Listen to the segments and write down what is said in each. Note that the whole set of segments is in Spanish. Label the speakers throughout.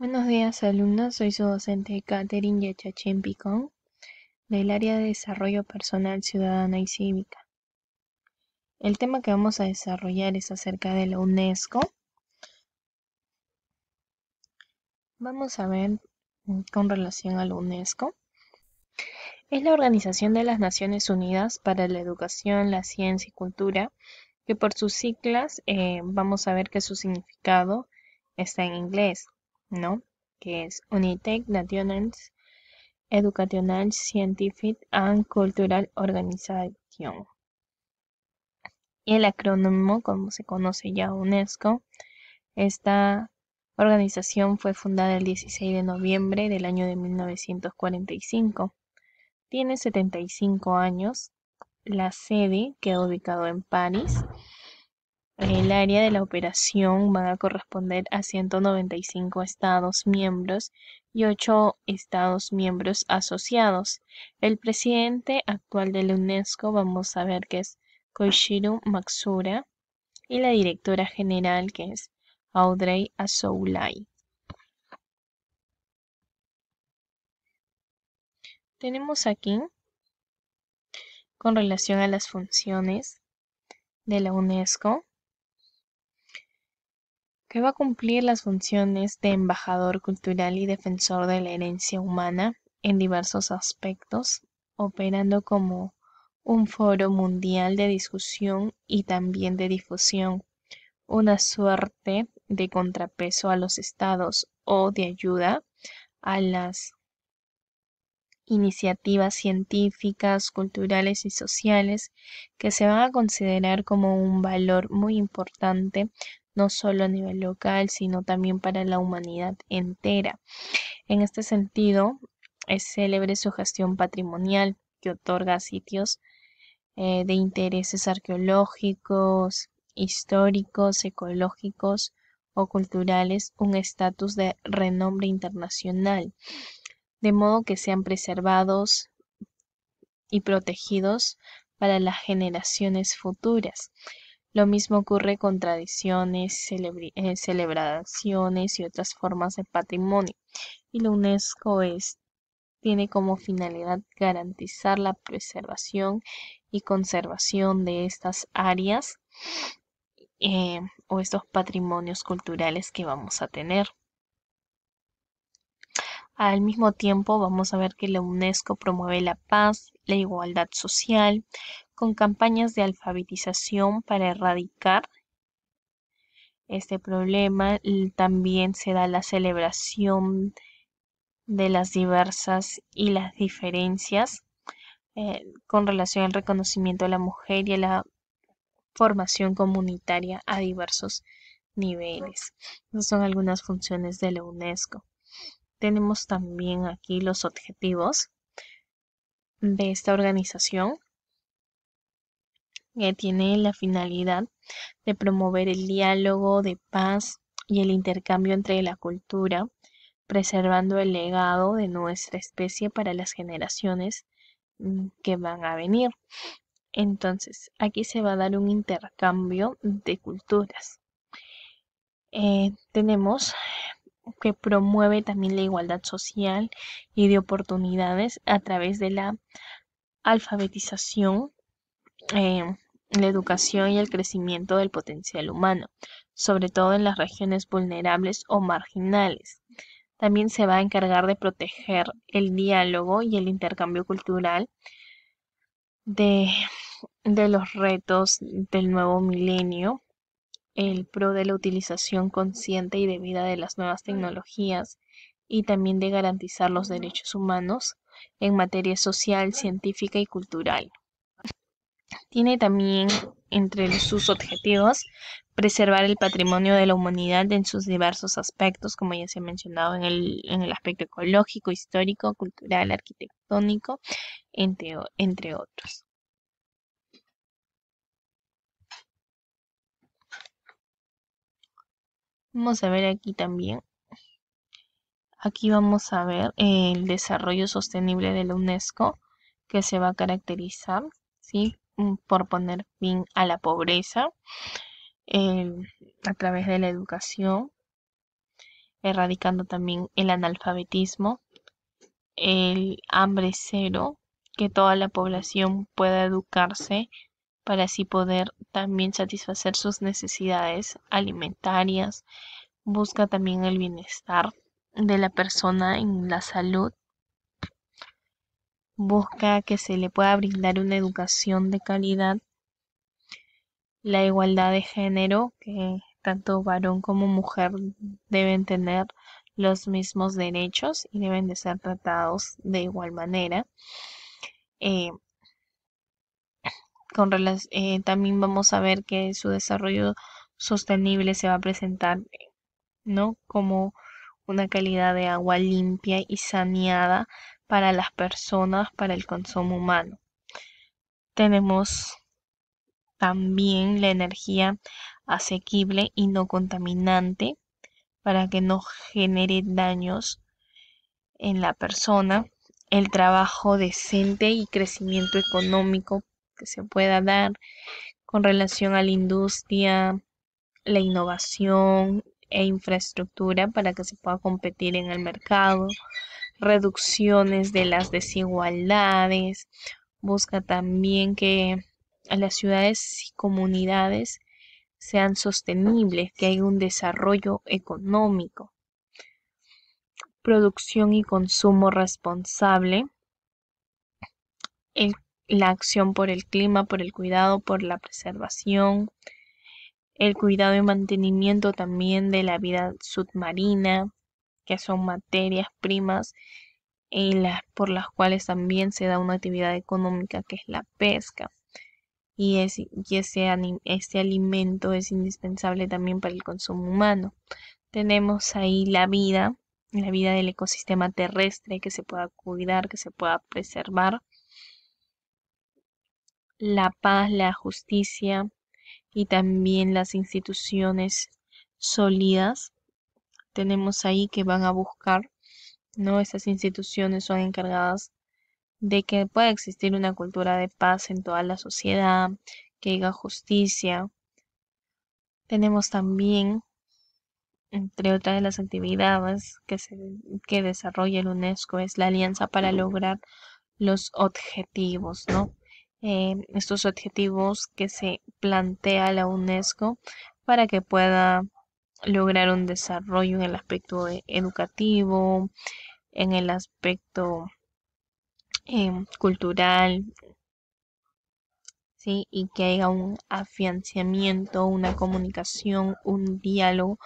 Speaker 1: Buenos días, alumnos. Soy su docente Katherine Yachachim Picón, del área de Desarrollo Personal Ciudadana y Cívica. El tema que vamos a desarrollar es acerca de la UNESCO. Vamos a ver mm, con relación a la UNESCO. Es la Organización de las Naciones Unidas para la Educación, la Ciencia y Cultura, que por sus siglas eh, vamos a ver que su significado está en inglés ¿no? Que es Unitec Nations Educational Scientific and Cultural Organization. Y el acrónimo, como se conoce ya UNESCO, esta organización fue fundada el 16 de noviembre del año de 1945. Tiene 75 años. La sede queda ubicada en París el área de la operación van a corresponder a 195 Estados miembros y 8 Estados miembros asociados. El presidente actual de la UNESCO, vamos a ver que es Koichiro Matsura, y la directora general que es Audrey Azoulay. Tenemos aquí, con relación a las funciones de la UNESCO, que va a cumplir las funciones de embajador cultural y defensor de la herencia humana en diversos aspectos, operando como un foro mundial de discusión y también de difusión, una suerte de contrapeso a los estados o de ayuda a las iniciativas científicas, culturales y sociales que se van a considerar como un valor muy importante no solo a nivel local, sino también para la humanidad entera. En este sentido, es célebre su gestión patrimonial que otorga a sitios eh, de intereses arqueológicos, históricos, ecológicos o culturales un estatus de renombre internacional, de modo que sean preservados y protegidos para las generaciones futuras. Lo mismo ocurre con tradiciones, eh, celebraciones y otras formas de patrimonio. Y la UNESCO es, tiene como finalidad garantizar la preservación y conservación de estas áreas eh, o estos patrimonios culturales que vamos a tener. Al mismo tiempo, vamos a ver que la UNESCO promueve la paz, la igualdad social, con campañas de alfabetización para erradicar este problema. También se da la celebración de las diversas y las diferencias eh, con relación al reconocimiento de la mujer y a la formación comunitaria a diversos niveles. Esas son algunas funciones de la UNESCO. Tenemos también aquí los objetivos de esta organización que tiene la finalidad de promover el diálogo de paz y el intercambio entre la cultura, preservando el legado de nuestra especie para las generaciones mm, que van a venir. Entonces, aquí se va a dar un intercambio de culturas. Eh, tenemos que promueve también la igualdad social y de oportunidades a través de la alfabetización eh, la educación y el crecimiento del potencial humano, sobre todo en las regiones vulnerables o marginales. También se va a encargar de proteger el diálogo y el intercambio cultural de, los retos del nuevo milenio, el pro de la utilización consciente y debida de las nuevas tecnologías y también de garantizar los derechos humanos en materia social, científica y cultural. Tiene también entre sus objetivos preservar el patrimonio de la humanidad en sus diversos aspectos, como ya se ha mencionado, en el, aspecto ecológico, histórico, cultural, arquitectónico, entre, entre otros. Vamos a ver aquí también. Aquí vamos a ver el desarrollo sostenible de la UNESCO que se va a caracterizar, ¿sí? Mm, por poner fin a la pobreza eh, a través de la educación, erradicando también el analfabetismo, el hambre cero, que toda la población pueda educarse para así poder también satisfacer sus necesidades alimentarias, busca también el bienestar de la persona en la salud busca que se le pueda brindar una educación de calidad, la igualdad de género, que tanto varón como mujer deben tener los mismos derechos y deben de ser tratados de igual manera. Eh, con eh, también vamos a ver que su desarrollo sostenible se va a presentar ¿no? como una calidad de agua limpia y saneada para las personas, para el consumo humano. Tenemos también la energía asequible y no contaminante para que no genere daños en la persona, el trabajo decente y crecimiento económico que se pueda dar con relación a la industria, la innovación e infraestructura para que se pueda competir en el mercado, reducciones de las desigualdades, busca también que las ciudades y comunidades sean sostenibles, que haya un desarrollo económico, producción y consumo responsable, la acción por el clima, por el cuidado, por la preservación, el cuidado y mantenimiento también de la vida submarina, que son materias primas y las, por las cuales también se da una actividad económica que es la pesca. Y, ese, ese alimento es indispensable también para el consumo humano. Tenemos ahí la vida, la vida del ecosistema terrestre que se pueda cuidar, que se pueda preservar. La paz, la justicia y también las instituciones sólidas tenemos ahí que van a buscar, ¿no? Estas instituciones son encargadas de que pueda existir una cultura de paz en toda la sociedad, que haya justicia. Tenemos también, entre otras de las actividades que, desarrolla el UNESCO, es la alianza para lograr los objetivos, ¿no? Eh, estos objetivos que se plantea la UNESCO para que pueda lograr un desarrollo en el aspecto educativo, en el aspecto em, cultural, ¿sí? y que haya un afianzamiento, una comunicación, un diálogo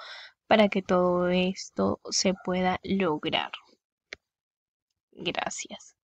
Speaker 1: para que todo esto se pueda lograr. Gracias.